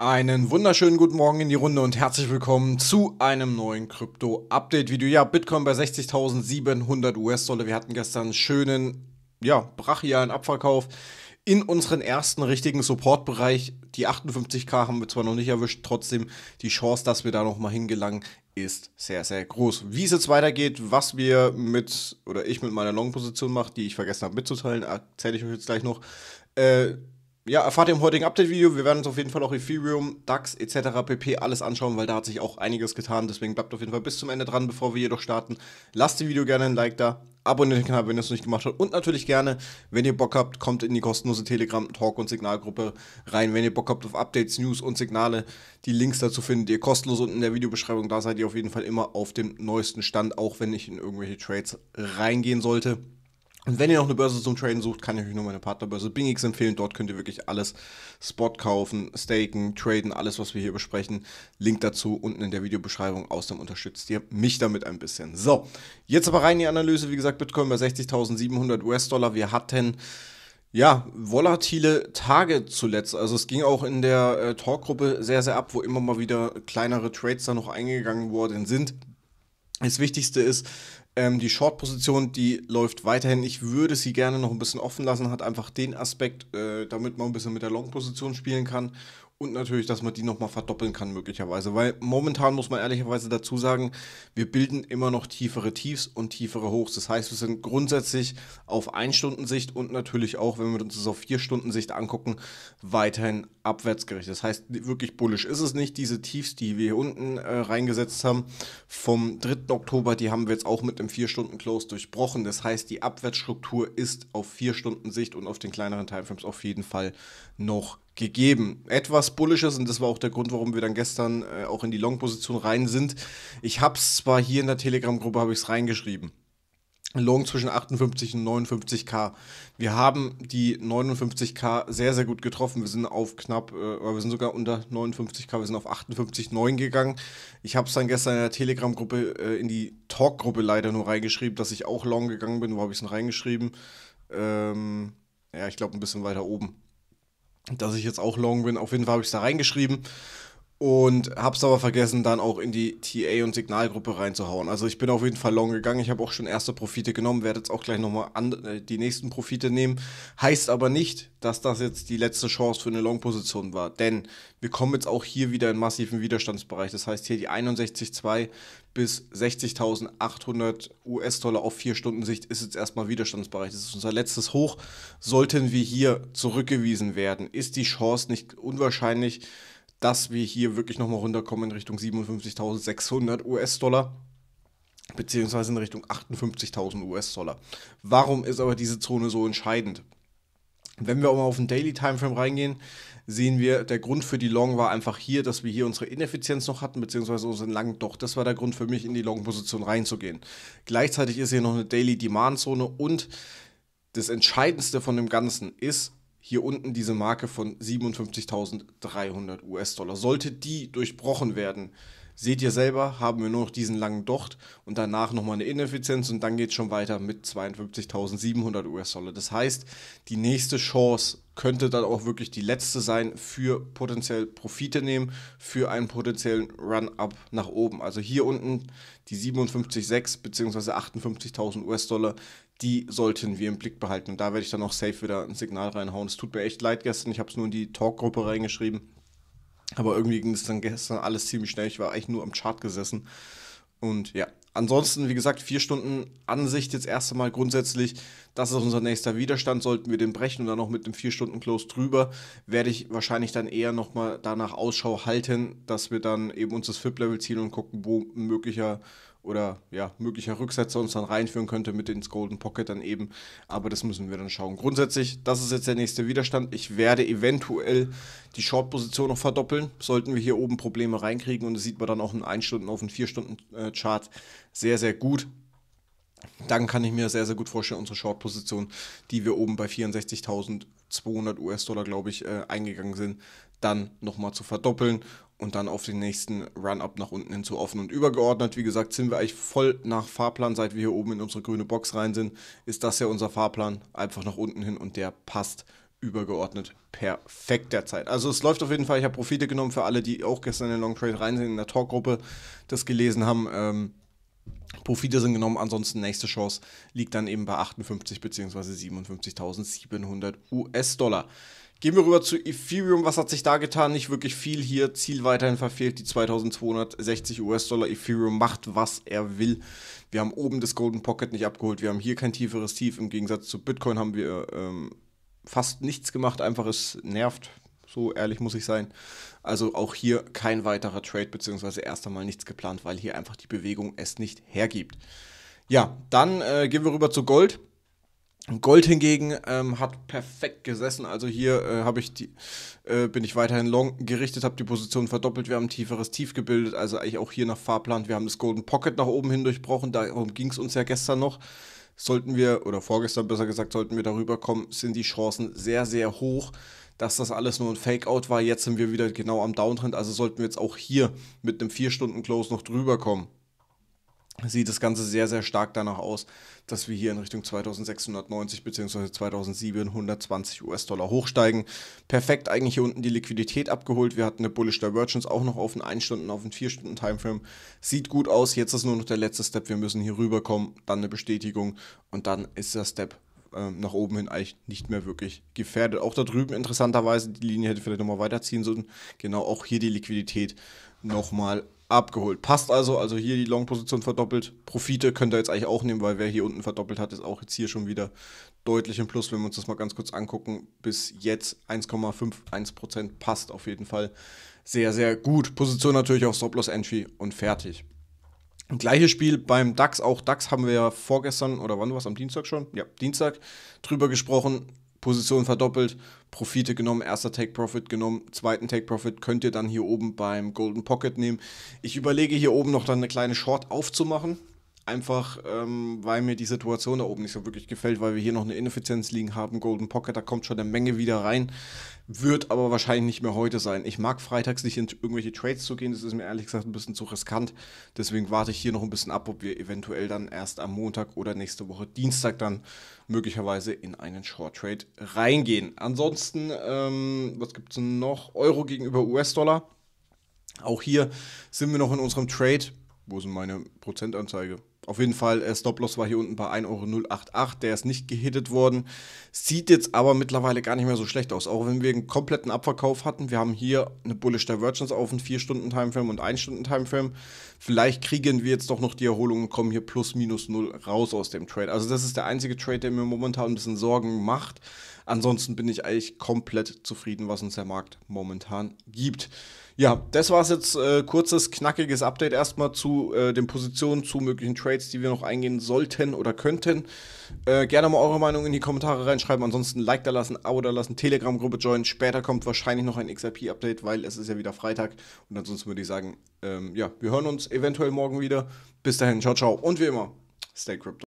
Einen wunderschönen guten Morgen in die Runde und herzlich willkommen zu einem neuen Krypto-Update-Video. Ja, Bitcoin bei 60.700 US-Dollar. Wir hatten gestern einen schönen, ja, brachialen Abverkauf in unseren ersten richtigen Support-Bereich. Die 58k haben wir zwar noch nicht erwischt, trotzdem die Chance, dass wir da nochmal hingelangen, ist sehr, sehr groß. Wie es jetzt weitergeht, was wir mit, oder ich mit meiner Long-Position mache, die ich vergessen habe mitzuteilen, erzähle ich euch jetzt gleich noch. Äh, ja, erfahrt ihr im heutigen Update-Video. Wir werden uns auf jeden Fall auch Ethereum, DAX etc. pp. alles anschauen, weil da hat sich auch einiges getan. Deswegen bleibt auf jeden Fall bis zum Ende dran, bevor wir jedoch starten. Lasst dem Video gerne ein Like da, abonniert den Kanal, wenn ihr es noch nicht gemacht habt. Und natürlich gerne, wenn ihr Bock habt, kommt in die kostenlose Telegram, Talk und Signalgruppe rein. Wenn ihr Bock habt auf Updates, News und Signale, die Links dazu findet ihr kostenlos unten in der Videobeschreibung. Da seid ihr auf jeden Fall immer auf dem neuesten Stand, auch wenn ich in irgendwelche Trades reingehen sollte. Und wenn ihr noch eine Börse zum Traden sucht, kann ich euch nur meine Partnerbörse Bingix empfehlen. Dort könnt ihr wirklich alles Spot kaufen, staken, traden, alles, was wir hier besprechen. Link dazu unten in der Videobeschreibung. Außerdem unterstützt ihr mich damit ein bisschen. So, jetzt aber rein in die Analyse. Wie gesagt, Bitcoin bei 60.700 US-Dollar. Wir hatten ja, volatile Tage zuletzt. Also es ging auch in der äh, Talkgruppe sehr, sehr ab, wo immer mal wieder kleinere Trades da noch eingegangen worden sind. Das Wichtigste ist, ähm, die Short-Position, die läuft weiterhin. Ich würde sie gerne noch ein bisschen offen lassen, hat einfach den Aspekt, äh, damit man ein bisschen mit der Long-Position spielen kann. Und natürlich, dass man die nochmal verdoppeln kann, möglicherweise. Weil momentan muss man ehrlicherweise dazu sagen, wir bilden immer noch tiefere Tiefs und tiefere Hochs. Das heißt, wir sind grundsätzlich auf 1-Stunden-Sicht und natürlich auch, wenn wir uns das auf 4-Stunden-Sicht angucken, weiterhin abwärtsgerichtet. Das heißt, wirklich bullisch ist es nicht. Diese Tiefs, die wir hier unten äh, reingesetzt haben, vom 3. Oktober, die haben wir jetzt auch mit dem einem 4-Stunden-Close durchbrochen. Das heißt, die Abwärtsstruktur ist auf 4-Stunden-Sicht und auf den kleineren Timeframes auf jeden Fall noch gegeben. Etwas bullisches und das war auch der Grund, warum wir dann gestern äh, auch in die Long-Position rein sind. Ich habe es zwar hier in der Telegram-Gruppe reingeschrieben. Long zwischen 58 und 59k. Wir haben die 59k sehr, sehr gut getroffen. Wir sind auf knapp, äh, wir sind sogar unter 59k, wir sind auf 58,9 gegangen. Ich habe es dann gestern in der Telegram-Gruppe, äh, in die Talk-Gruppe leider nur reingeschrieben, dass ich auch Long gegangen bin. Wo habe ich es denn reingeschrieben? Ähm, ja, ich glaube ein bisschen weiter oben. Dass ich jetzt auch Long bin. Auf jeden Fall habe ich es da reingeschrieben. Und hab's aber vergessen, dann auch in die TA- und Signalgruppe reinzuhauen. Also ich bin auf jeden Fall long gegangen. Ich habe auch schon erste Profite genommen, werde jetzt auch gleich nochmal äh, die nächsten Profite nehmen. Heißt aber nicht, dass das jetzt die letzte Chance für eine Long-Position war. Denn wir kommen jetzt auch hier wieder in massiven Widerstandsbereich. Das heißt hier die 61,2 bis 60.800 US-Dollar auf 4-Stunden-Sicht ist jetzt erstmal Widerstandsbereich. Das ist unser letztes Hoch. Sollten wir hier zurückgewiesen werden, ist die Chance nicht unwahrscheinlich, dass wir hier wirklich nochmal runterkommen in Richtung 57.600 US-Dollar beziehungsweise in Richtung 58.000 US-Dollar. Warum ist aber diese Zone so entscheidend? Wenn wir auch mal auf den Daily Timeframe reingehen, sehen wir, der Grund für die Long war einfach hier, dass wir hier unsere Ineffizienz noch hatten, beziehungsweise unseren langen Doch. Das war der Grund für mich, in die Long-Position reinzugehen. Gleichzeitig ist hier noch eine Daily Demand-Zone und das Entscheidendste von dem Ganzen ist, hier unten diese Marke von 57.300 US-Dollar. Sollte die durchbrochen werden, Seht ihr selber, haben wir nur noch diesen langen Docht und danach nochmal eine Ineffizienz und dann geht es schon weiter mit 52.700 US-Dollar. Das heißt, die nächste Chance könnte dann auch wirklich die letzte sein für potenziell Profite nehmen, für einen potenziellen Run-up nach oben. Also hier unten die 57,6 bzw. 58.000 US-Dollar, die sollten wir im Blick behalten. Und da werde ich dann auch safe wieder ein Signal reinhauen. Es tut mir echt leid gestern, ich habe es nur in die Talk-Gruppe reingeschrieben. Aber irgendwie ging es dann gestern alles ziemlich schnell. Ich war eigentlich nur am Chart gesessen. Und ja, ansonsten, wie gesagt, vier Stunden Ansicht jetzt erst einmal grundsätzlich. Das ist unser nächster Widerstand. Sollten wir den brechen und dann noch mit dem vier Stunden Close drüber, werde ich wahrscheinlich dann eher nochmal danach Ausschau halten, dass wir dann eben uns das FIP-Level ziehen und gucken, wo möglicher oder ja, möglicher Rücksetzer uns dann reinführen könnte mit ins Golden Pocket dann eben. Aber das müssen wir dann schauen. Grundsätzlich, das ist jetzt der nächste Widerstand. Ich werde eventuell die Short-Position noch verdoppeln, sollten wir hier oben Probleme reinkriegen. Und das sieht man dann auch in 1 Stunden auf einen 4-Stunden-Chart äh, sehr, sehr gut. Dann kann ich mir sehr, sehr gut vorstellen, unsere Short-Position, die wir oben bei 64.000 200 US-Dollar, glaube ich, äh, eingegangen sind, dann nochmal zu verdoppeln und dann auf den nächsten Run-Up nach unten hin zu offen und übergeordnet. Wie gesagt, sind wir eigentlich voll nach Fahrplan, seit wir hier oben in unsere grüne Box rein sind, ist das ja unser Fahrplan, einfach nach unten hin und der passt übergeordnet perfekt derzeit. Also es läuft auf jeden Fall, ich habe Profite genommen für alle, die auch gestern in den Long Trade rein sind, in der Talkgruppe das gelesen haben. Ähm, Profite sind genommen, ansonsten nächste Chance liegt dann eben bei 58 bzw. 57.700 US-Dollar. Gehen wir rüber zu Ethereum. Was hat sich da getan? Nicht wirklich viel hier. Ziel weiterhin verfehlt. Die 2260 US-Dollar. Ethereum macht, was er will. Wir haben oben das Golden Pocket nicht abgeholt. Wir haben hier kein tieferes Tief. Im Gegensatz zu Bitcoin haben wir ähm, fast nichts gemacht. Einfach es nervt. So ehrlich muss ich sein. Also auch hier kein weiterer Trade, beziehungsweise erst einmal nichts geplant, weil hier einfach die Bewegung es nicht hergibt. Ja, dann äh, gehen wir rüber zu Gold. Gold hingegen ähm, hat perfekt gesessen. Also hier äh, habe ich die, äh, bin ich weiterhin long gerichtet, habe die Position verdoppelt. Wir haben ein tieferes Tief gebildet, also eigentlich auch hier nach Fahrplan. Wir haben das Golden Pocket nach oben hin durchbrochen. Darum ging es uns ja gestern noch. Sollten wir, oder vorgestern besser gesagt, sollten wir darüber kommen, sind die Chancen sehr, sehr hoch dass das alles nur ein Fake-Out war. Jetzt sind wir wieder genau am Downtrend, also sollten wir jetzt auch hier mit einem 4-Stunden-Close noch drüber kommen. Sieht das Ganze sehr, sehr stark danach aus, dass wir hier in Richtung 2690 bzw. 2720 US-Dollar hochsteigen. Perfekt eigentlich hier unten die Liquidität abgeholt. Wir hatten eine Bullish Divergence auch noch auf einen 1-Stunden-, auf einen 4-Stunden-Timeframe. Sieht gut aus. Jetzt ist nur noch der letzte Step. Wir müssen hier rüberkommen, dann eine Bestätigung und dann ist der Step ähm, nach oben hin eigentlich nicht mehr wirklich gefährdet. Auch da drüben interessanterweise, die Linie hätte vielleicht nochmal weiterziehen sollen. Genau auch hier die Liquidität nochmal abgeholt. Passt also, also hier die Long-Position verdoppelt. Profite könnt ihr jetzt eigentlich auch nehmen, weil wer hier unten verdoppelt hat, ist auch jetzt hier schon wieder deutlich im Plus. Wenn wir uns das mal ganz kurz angucken, bis jetzt 1,51% passt auf jeden Fall sehr, sehr gut. Position natürlich auf Stop-Loss-Entry und fertig. Gleiches Spiel beim DAX. Auch DAX haben wir ja vorgestern oder wann war es? Am Dienstag schon? Ja, Dienstag drüber gesprochen. Position verdoppelt, Profite genommen, erster Take Profit genommen, zweiten Take Profit könnt ihr dann hier oben beim Golden Pocket nehmen. Ich überlege hier oben noch dann eine kleine Short aufzumachen einfach ähm, weil mir die Situation da oben nicht so wirklich gefällt, weil wir hier noch eine Ineffizienz liegen haben. Golden Pocket, da kommt schon eine Menge wieder rein, wird aber wahrscheinlich nicht mehr heute sein. Ich mag freitags nicht in irgendwelche Trades zu gehen, das ist mir ehrlich gesagt ein bisschen zu riskant. Deswegen warte ich hier noch ein bisschen ab, ob wir eventuell dann erst am Montag oder nächste Woche Dienstag dann möglicherweise in einen Short Trade reingehen. Ansonsten, ähm, was gibt es noch? Euro gegenüber US-Dollar. Auch hier sind wir noch in unserem Trade. Wo sind meine Prozentanzeige? Auf jeden Fall, äh, Stop-Loss war hier unten bei 1,088 Euro. Der ist nicht gehittet worden. Sieht jetzt aber mittlerweile gar nicht mehr so schlecht aus. Auch wenn wir einen kompletten Abverkauf hatten. Wir haben hier eine Bullish Divergence auf einen 4-Stunden-Timeframe und 1-Stunden-Timeframe. Vielleicht kriegen wir jetzt doch noch die Erholung und kommen hier plus minus 0 raus aus dem Trade. Also, das ist der einzige Trade, der mir momentan ein bisschen Sorgen macht. Ansonsten bin ich eigentlich komplett zufrieden, was uns der Markt momentan gibt. Ja, das war es jetzt. Äh, kurzes, knackiges Update erstmal zu äh, den Positionen, zu möglichen Trades Trades, die wir noch eingehen sollten oder könnten. Äh, gerne mal eure Meinung in die Kommentare reinschreiben. Ansonsten Like da lassen, Abo da lassen, Telegram-Gruppe joinen. Später kommt wahrscheinlich noch ein XRP-Update, weil es ist ja wieder Freitag. Und ansonsten würde ich sagen, ähm, ja, wir hören uns eventuell morgen wieder. Bis dahin, ciao, ciao. Und wie immer, stay crypto.